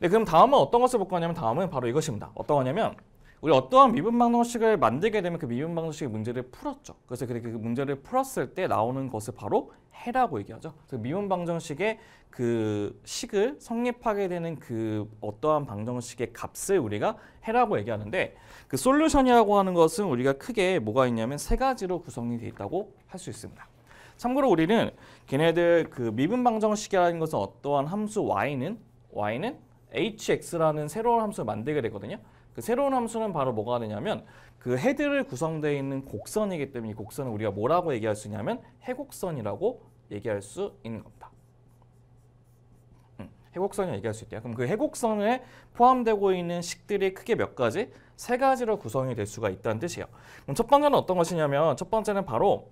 네, 그럼 다음은 어떤 것을 볼 거냐면 다음은 바로 이것입니다. 어떤 거냐면 우리 어떠한 미분 방정식을 만들게 되면 그 미분 방정식의 문제를 풀었죠. 그래서 그 문제를 풀었을 때 나오는 것을 바로 해라고 얘기하죠. 그래서 미분 방정식의 그 식을 성립하게 되는 그 어떠한 방정식의 값을 우리가 해라고 얘기하는데 그 솔루션이라고 하는 것은 우리가 크게 뭐가 있냐면 세 가지로 구성이 돼 있다고 할 수 있습니다. 참고로 우리는 걔네들 그 미분 방정식이라는 것은 어떠한 함수 y는 y는 hx라는 새로운 함수를 만들게 되거든요. 그 새로운 함수는 바로 뭐가 되냐면 그 헤드를 구성되어 있는 곡선이기 때문에 이 곡선을 우리가 뭐라고 얘기할 수 있냐면 해곡선이라고 얘기할 수 있는 겁니다. 음, 해곡선이 얘기할 수 있대요. 그럼 그 해곡선에 포함되고 있는 식들이 크게 몇 가지? 세 가지로 구성이 될 수가 있다는 뜻이에요. 그럼 첫 번째는 어떤 것이냐면 첫 번째는 바로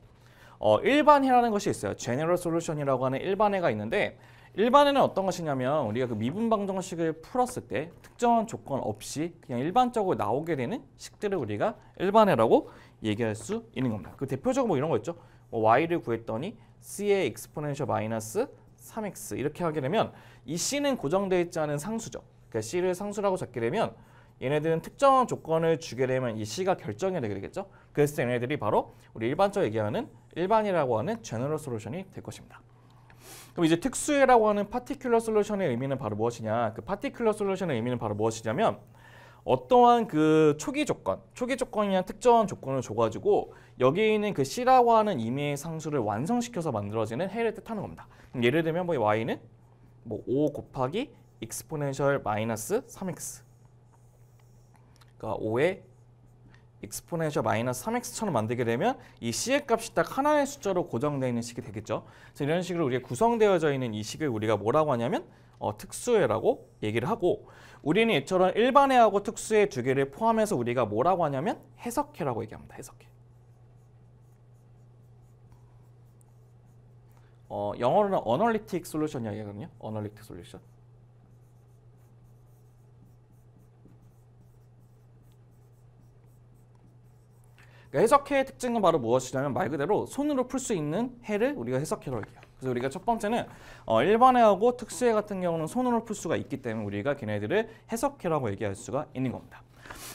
어, 일반해라는 것이 있어요. General Solution이라고 하는 일반해가 있는데 일반해는 어떤 것이냐면 우리가 그 미분 방정식을 풀었을 때 특정한 조건 없이 그냥 일반적으로 나오게 되는 식들을 우리가 일반해라고 얘기할 수 있는 겁니다. 그 대표적으로 뭐 이런 거 있죠. 뭐 y를 구했더니 c의 exponential 마이너스 3x 이렇게 하게 되면 이 c는 고정되어 있지 않은 상수죠. 그러니까 c를 상수라고 잡게 되면 얘네들은 특정한 조건을 주게 되면 이 C가 결정이 되게 되겠죠. 그래서 얘네들이 바로 우리 일반적으로 얘기하는 일반이라고 하는 제너럴 솔루션이 될 것입니다. 그럼 이제 특수해라고 하는 파티큘러 솔루션의 의미는 바로 무엇이냐? 그 파티큘러 솔루션의 의미는 바로 무엇이냐면 어떠한 그 초기 조건, 초기 조건이나 특정한 조건을 줘가지고 여기에 있는 그 C라고 하는 임의의 상수를 완성시켜서 만들어지는 해를 뜻하는 겁니다. 예를 들면 뭐 Y는 뭐5 곱하기 익스포넨셜 마이너스 3X 그러니까 5의 익스포네셔 마이너스 3x처럼 만들게 되면 이 c의 값이 딱 하나의 숫자로 고정되어 있는 식이 되겠죠. 그래서 이런 식으로 우리가 구성되어져 있는 이 식을 우리가 뭐라고 하냐면 어, 특수해라고 얘기를 하고 우리는 이처럼 일반해하고 특수해 두 개를 포함해서 우리가 뭐라고 하냐면 해석해라고 얘기합니다. 해석해. 어, 영어로는 어널리틱 솔루션이라고 하거든요. 어널리틱 솔루션. 그러니까 해석해의 특징은 바로 무엇이냐면 말 그대로 손으로 풀 수 있는 해를 우리가 해석해로 할게요. 그래서 우리가 첫 번째는 어, 일반 해하고 특수 해 같은 경우는 손으로 풀 수가 있기 때문에 우리가 걔네들을 해석해라고 얘기할 수가 있는 겁니다.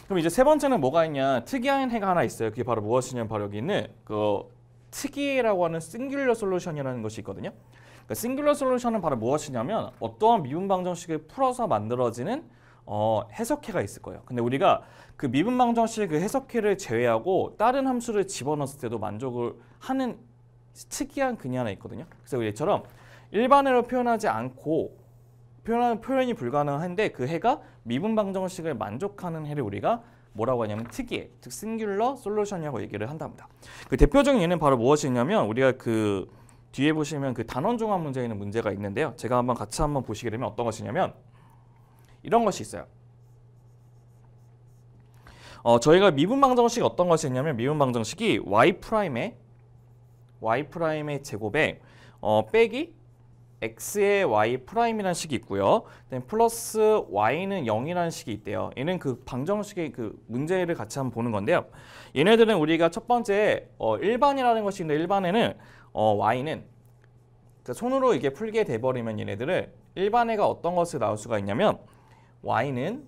그럼 이제 세 번째는 뭐가 있냐 특이한 해가 하나 있어요. 그게 바로 무엇이냐면 바로 여기 있는 그 특이해라고 하는 싱귤러 솔루션이라는 것이 있거든요. 그러니까 싱귤러 솔루션은 바로 무엇이냐면 어떠한 미분 방정식을 풀어서 만들어지는 어, 해석해가 있을 거예요. 근데 우리가 그 미분방정식의 그 해석해를 제외하고 다른 함수를 집어넣었을 때도 만족을 하는 특이한 근이 하나 있거든요. 그래서 얘처럼 일반으로 표현하지 않고 표현하는 표현이 불가능한데 그 해가 미분방정식을 만족하는 해를 우리가 뭐라고 하냐면 특이해, 즉 싱귤러 솔루션이라고 얘기를 한답니다. 그 대표적인 예는 바로 무엇이냐면 우리가 그 뒤에 보시면 그 단원 종합 문제에 있는 문제가 있는데요. 제가 한번 같이 한번 보시게 되면 어떤 것이냐면 이런 것이 있어요. 어, 저희가 미분 방정식 어떤 것이 있냐면 미분 방정식이 y 프라임의 y 프라임의 제곱에 어, 빼기 x의 y 프라임이라는 식이 있고요. 플러스 y는 0이라는 식이 있대요. 얘는 그 방정식의 그 문제를 같이 한번 보는 건데요. 얘네들은 우리가 첫 번째 어, 일반이라는 것이 있는데 일반에는 어, y는 그 손으로 이게 풀게 돼버리면 얘네들을 일반애가 어떤 것을 나올 수가 있냐면 y는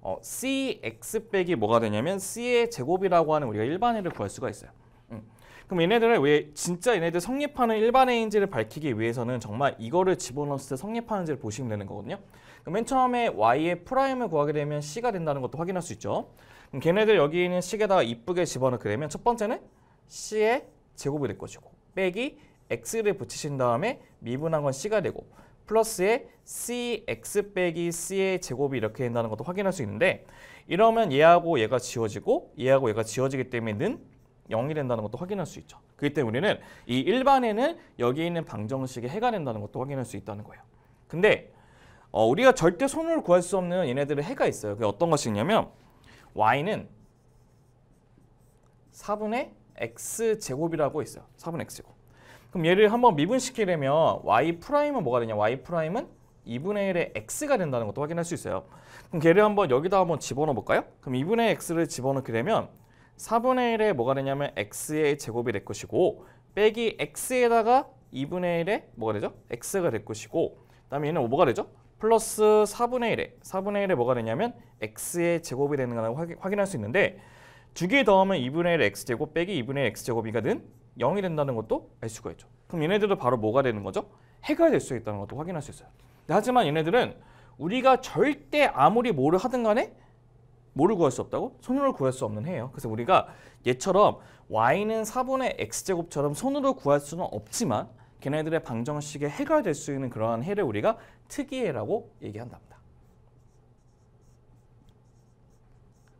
어, cx 빼기 뭐가 되냐면 c의 제곱이라고 하는 우리가 일반애를 구할 수가 있어요. 음. 그럼 얘네들을 왜 진짜 얘네들 성립하는 일반애인지를 밝히기 위해서는 정말 이거를 집어넣었을 때 성립하는지를 보시면 되는 거거든요. 그럼 맨 처음에 y의 프라임을 구하게 되면 c가 된다는 것도 확인할 수 있죠. 그럼 걔네들 여기 있는 식에다가 이쁘게 집어넣게 되면 첫 번째는 c의 제곱이 될 것이고 빼기 x를 붙이신 다음에 미분한 건 c가 되고 플러스에 cx 빼기 c의 제곱이 이렇게 된다는 것도 확인할 수 있는데 이러면 얘하고 얘가 지워지고 얘하고 얘가 지워지기 때문에 는 0이 된다는 것도 확인할 수 있죠. 그렇기 때문에 우리는 이 일반에는 여기 있는 방정식에 해가 된다는 것도 확인할 수 있다는 거예요. 근데 어, 우리가 절대 손으로 구할 수 없는 얘네들의 해가 있어요. 그게 어떤 것이냐면 y는 4분의 x제곱이라고 있어요. 4분의 x제곱. 그럼 얘를 한번 미분시키려면 y 프라임은 뭐가 되냐? y 프라임은 2분의 1의 x가 된다는 것도 확인할 수 있어요. 그럼 걔를 한번 여기다 한번 집어넣어 볼까요? 그럼 2분의 x를 집어넣게 되면 4분의 1에 뭐가 되냐면 x의 제곱이 될 것이고 빼기 x에다가 2분의 1에 뭐가 되죠? x가 될 것이고 그다음에 얘는 뭐가 되죠? 플러스 4분의 1에 4분의 1에 뭐가 되냐면 x의 제곱이 되는 거라고 확인할 수 있는데 두 개 더하면 2분의 1 x제곱 빼기 2분의 1 x제곱이거든 0이 된다는 것도 알 수가 있죠. 그럼 얘네들도 바로 뭐가 되는 거죠? 해가 될 수 있다는 것도 확인할 수 있어요. 하지만 얘네들은 우리가 절대 아무리 뭐를 하든 간에 뭐를 구할 수 없다고? 손으로 구할 수 없는 해예요. 그래서 우리가 얘처럼 y는 4분의 x제곱처럼 손으로 구할 수는 없지만 걔네들의 방정식에 해가 될 수 있는 그러한 해를 우리가 특이해라고 얘기한답니다.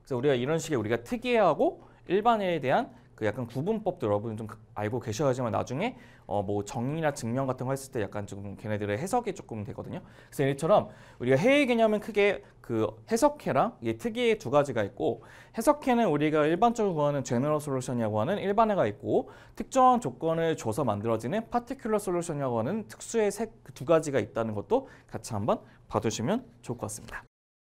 그래서 우리가 이런 식의 우리가 특이해하고 일반해에 대한 그 약간 구분법도 여러분 좀 그 알고 계셔야지만 나중에 어뭐 정의나 증명 같은 거 했을 때 약간 좀 걔네들의 해석이 조금 되거든요. 그래서 이처럼 우리가 해의 개념은 크게 그 해석해랑 이게 특이의 두 가지가 있고 해석해는 우리가 일반적으로 구하는 제너럴 솔루션이라고 하는 일반해가 있고 특정한 조건을 줘서 만들어지는 파티큘러 솔루션이라고 하는 특수의 색두 그 가지가 있다는 것도 같이 한번 봐두시면 좋을 것 같습니다.